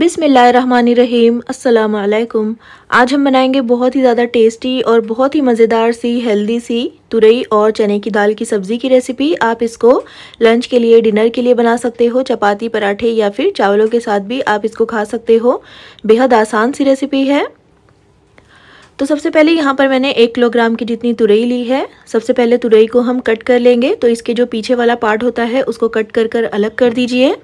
बिसमीम अल्लाम आज हम बनाएंगे बहुत ही ज़्यादा टेस्टी और बहुत ही मज़ेदार सी हेल्दी सी तुरई और चने की दाल की सब्ज़ी की रेसिपी आप इसको लंच के लिए डिनर के लिए बना सकते हो चपाती पराठे या फिर चावलों के साथ भी आप इसको खा सकते हो बेहद आसान सी रेसिपी है तो सबसे पहले यहाँ पर मैंने एक किलोग्राम की जितनी तुरई ली है सबसे पहले तुरई को हम कट कर लेंगे तो इसके जो पीछे वाला पार्ट होता है उसको कट कर कर अलग कर दीजिए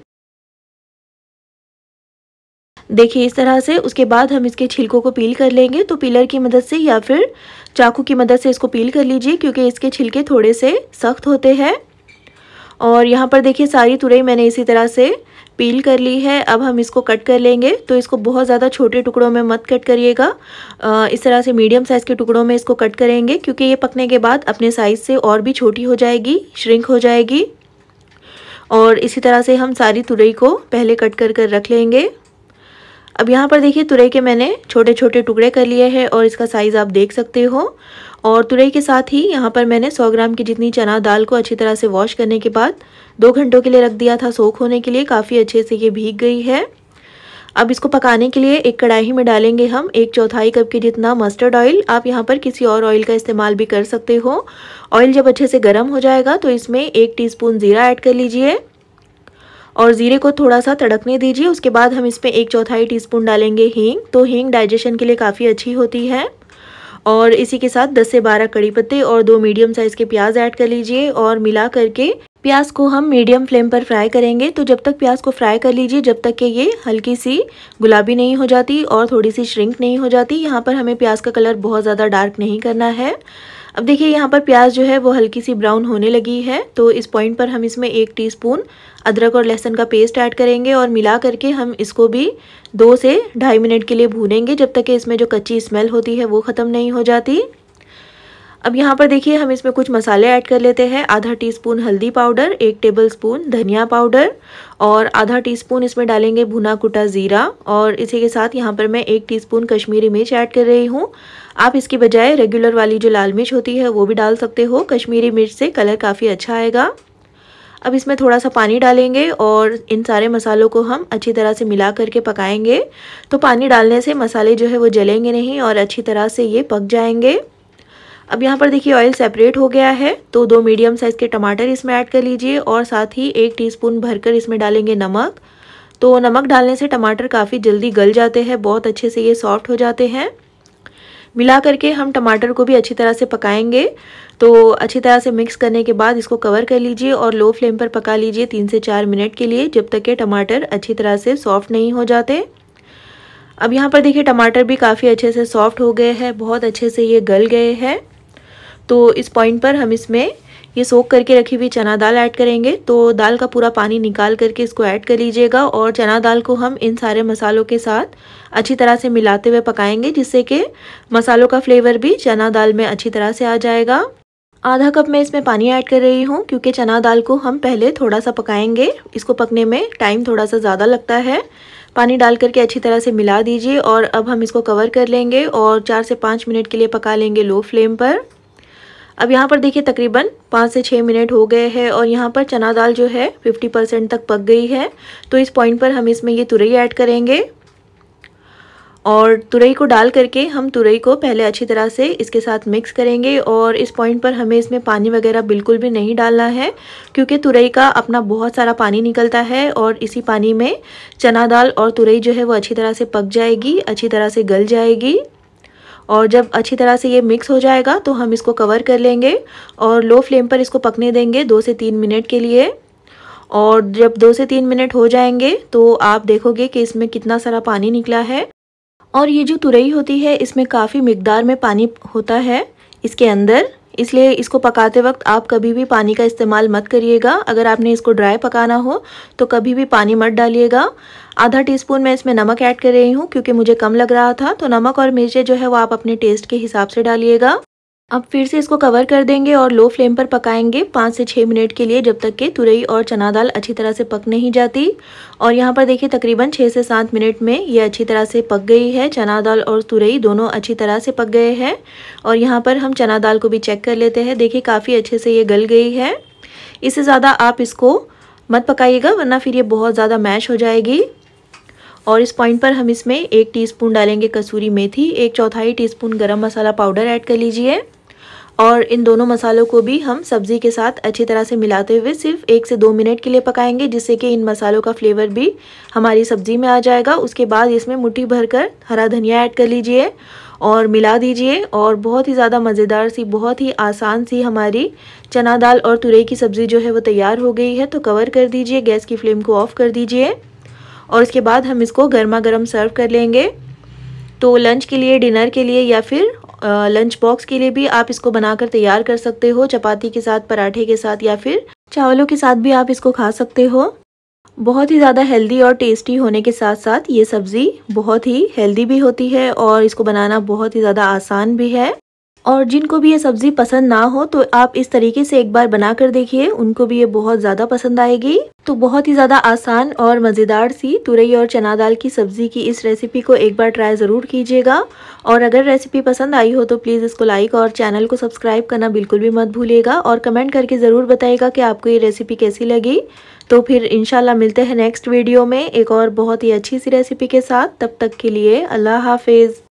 देखिए इस तरह से उसके बाद हम इसके छिलकों को पील कर लेंगे तो पिलर की मदद से या फिर चाकू की मदद से इसको पील कर लीजिए क्योंकि इसके छिलके थोड़े से सख्त होते हैं और यहाँ पर देखिए सारी तुरई मैंने इसी तरह से पील कर ली है अब हम इसको कट कर लेंगे तो इसको बहुत ज़्यादा छोटे टुकड़ों में मत कट करिएगा इस तरह से मीडियम साइज़ के टुकड़ों में इसको कट करेंगे क्योंकि ये पकने के बाद अपने साइज़ से और भी छोटी हो जाएगी श्रिंक हो जाएगी और इसी तरह से हम सारी तुरई को पहले कट कर कर रख लेंगे अब यहाँ पर देखिए तुरई के मैंने छोटे छोटे टुकड़े कर लिए हैं और इसका साइज़ आप देख सकते हो और तुरई के साथ ही यहाँ पर मैंने 100 ग्राम की जितनी चना दाल को अच्छी तरह से वॉश करने के बाद दो घंटों के लिए रख दिया था सोख होने के लिए काफ़ी अच्छे से ये भीग गई है अब इसको पकाने के लिए एक कढ़ाई में डालेंगे हम एक चौथाई कप के जितना मस्टर्ड ऑयल आप यहाँ पर किसी और ऑयल का इस्तेमाल भी कर सकते हो ऑयल जब अच्छे से गर्म हो जाएगा तो इसमें एक टीस्पून ज़ीरा ऐड कर लीजिए और ज़ीरे को थोड़ा सा तड़कने दीजिए उसके बाद हम इसमें एक चौथाई टीस्पून डालेंगे हींग तो हींग डाइजेशन के लिए काफ़ी अच्छी होती है और इसी के साथ 10 से 12 कड़ी पत्ते और दो मीडियम साइज़ के प्याज ऐड कर लीजिए और मिला करके प्याज को हम मीडियम फ्लेम पर फ्राई करेंगे तो जब तक प्याज को फ्राई कर लीजिए जब तक कि ये हल्की सी गुलाबी नहीं हो जाती और थोड़ी सी श्रिंक नहीं हो जाती यहाँ पर हमें प्याज का कलर बहुत ज़्यादा डार्क नहीं करना है अब देखिए यहाँ पर प्याज जो है वो हल्की सी ब्राउन होने लगी है तो इस पॉइंट पर हम इसमें एक टीस्पून अदरक और लहसुन का पेस्ट ऐड करेंगे और मिला करके हम इसको भी दो से ढाई मिनट के लिए भूनेंगे जब तक कि इसमें जो कच्ची स्मेल होती है वो ख़त्म नहीं हो जाती अब यहाँ पर देखिए हम इसमें कुछ मसाले ऐड कर लेते हैं आधा टीस्पून हल्दी पाउडर एक टेबलस्पून धनिया पाउडर और आधा टीस्पून इसमें डालेंगे भुना कुटा ज़ीरा और इसी के साथ यहाँ पर मैं एक टीस्पून कश्मीरी मिर्च ऐड कर रही हूँ आप इसकी बजाय रेगुलर वाली जो लाल मिर्च होती है वो भी डाल सकते हो कश्मीरी मिर्च से कलर काफ़ी अच्छा आएगा अब इसमें थोड़ा सा पानी डालेंगे और इन सारे मसालों को हम अच्छी तरह से मिला करके पकाएंगे तो पानी डालने से मसाले जो है वो जलेंगे नहीं और अच्छी तरह से ये पक जाएंगे अब यहाँ पर देखिए ऑयल सेपरेट हो गया है तो दो मीडियम साइज़ के टमाटर इसमें ऐड कर लीजिए और साथ ही एक टीस्पून भरकर इसमें डालेंगे नमक तो नमक डालने से टमाटर काफ़ी जल्दी गल जाते हैं बहुत अच्छे से ये सॉफ्ट हो जाते हैं मिला करके हम टमाटर को भी अच्छी तरह से पकाएंगे तो अच्छी तरह से मिक्स करने के बाद इसको कवर कर लीजिए और लो फ्लेम पर पका लीजिए तीन से चार मिनट के लिए जब तक के टमाटर अच्छी तरह से सॉफ्ट नहीं हो जाते अब यहाँ पर देखिए टमाटर भी काफ़ी अच्छे से सॉफ्ट हो गए हैं बहुत अच्छे से ये गल गए हैं तो इस पॉइंट पर हम इसमें ये सोख करके रखी हुई चना दाल ऐड करेंगे तो दाल का पूरा पानी निकाल करके इसको ऐड कर लीजिएगा और चना दाल को हम इन सारे मसालों के साथ अच्छी तरह से मिलाते हुए पकाएंगे जिससे कि मसालों का फ्लेवर भी चना दाल में अच्छी तरह से आ जाएगा आधा कप मैं इसमें पानी ऐड कर रही हूँ क्योंकि चना दाल को हम पहले थोड़ा सा पकाएंगे इसको पकने में टाइम थोड़ा सा ज़्यादा लगता है पानी डाल करके अच्छी तरह से मिला दीजिए और अब हम इसको कवर कर लेंगे और चार से पाँच मिनट के लिए पका लेंगे लो फ्लेम पर अब यहाँ पर देखिए तकरीबन पाँच से छः मिनट हो गए हैं और यहाँ पर चना दाल जो है फिफ्टी परसेंट तक पक गई है तो इस पॉइंट पर हम इसमें ये तुरई ऐड करेंगे और तुरई को डाल करके हम तुरई को पहले अच्छी तरह से इसके साथ मिक्स करेंगे और इस पॉइंट पर हमें इसमें पानी वगैरह बिल्कुल भी नहीं डालना है क्योंकि तुरई का अपना बहुत सारा पानी निकलता है और इसी पानी में चना दाल और तुरई जो है वो अच्छी तरह से पक जाएगी अच्छी तरह से गल जाएगी और जब अच्छी तरह से ये मिक्स हो जाएगा तो हम इसको कवर कर लेंगे और लो फ्लेम पर इसको पकने देंगे दो से तीन मिनट के लिए और जब दो से तीन मिनट हो जाएंगे तो आप देखोगे कि इसमें कितना सारा पानी निकला है और ये जो तुरई होती है इसमें काफ़ी मकदार में पानी होता है इसके अंदर इसलिए इसको पकाते वक्त आप कभी भी पानी का इस्तेमाल मत करिएगा अगर आपने इसको ड्राई पकाना हो तो कभी भी पानी मत डालिएगा आधा टीस्पून मैं इसमें नमक ऐड कर रही हूँ क्योंकि मुझे कम लग रहा था तो नमक और मिर्चें जो है वो आप अपने टेस्ट के हिसाब से डालिएगा अब फिर से इसको कवर कर देंगे और लो फ्लेम पर पकाएंगे पाँच से छः मिनट के लिए जब तक के तुरई और चना दाल अच्छी तरह से पक नहीं जाती और यहाँ पर देखिए तकरीबन छः से सात मिनट में ये अच्छी तरह से पक गई है चना दाल और तुरई दोनों अच्छी तरह से पक गए हैं और यहाँ पर हम चना दाल को भी चेक कर लेते हैं देखिए काफ़ी अच्छे से ये गल गई है इससे ज़्यादा आप इसको मत पकाइएगा वरना फिर ये बहुत ज़्यादा मैश हो जाएगी और इस पॉइंट पर हम इसमें एक टीस्पून डालेंगे कसूरी मेथी एक चौथाई टीस्पून गरम मसाला पाउडर ऐड कर लीजिए और इन दोनों मसालों को भी हम सब्ज़ी के साथ अच्छी तरह से मिलाते हुए सिर्फ एक से दो मिनट के लिए पकाएंगे जिससे कि इन मसालों का फ्लेवर भी हमारी सब्ज़ी में आ जाएगा उसके बाद इसमें मुट्ठी भरकर हरा धनिया ऐड कर लीजिए और मिला दीजिए और बहुत ही ज़्यादा मज़ेदार सी बहुत ही आसान सी हमारी चना दाल और तुरई की सब्ज़ी जो है वो तैयार हो गई है तो कवर कर दीजिए गैस की फ्लेम को ऑफ़ कर दीजिए और उसके बाद हम इसको गर्मा गर्म सर्व कर लेंगे तो लंच के लिए डिनर के लिए या फिर लंच बॉक्स के लिए भी आप इसको बनाकर तैयार कर सकते हो चपाती के साथ पराठे के साथ या फिर चावलों के साथ भी आप इसको खा सकते हो बहुत ही ज़्यादा हेल्दी और टेस्टी होने के साथ साथ ये सब्ज़ी बहुत ही हेल्दी भी होती है और इसको बनाना बहुत ही ज़्यादा आसान भी है और जिनको भी ये सब्ज़ी पसंद ना हो तो आप इस तरीके से एक बार बना कर देखिए उनको भी ये बहुत ज़्यादा पसंद आएगी तो बहुत ही ज़्यादा आसान और मज़ेदार सी तुरई और चना दाल की सब्ज़ी की इस रेसिपी को एक बार ट्राई ज़रूर कीजिएगा और अगर रेसिपी पसंद आई हो तो प्लीज़ इसको लाइक और चैनल को सब्सक्राइब करना बिल्कुल भी मत भूलिएगा और कमेंट करके ज़रूर बताइएगा कि आपको ये रेसिपी कैसी लगी तो फिर इनशाला मिलते हैं नेक्स्ट वीडियो में एक और बहुत ही अच्छी सी रेसिपी के साथ तब तक के लिए अल्लाह हाफिज़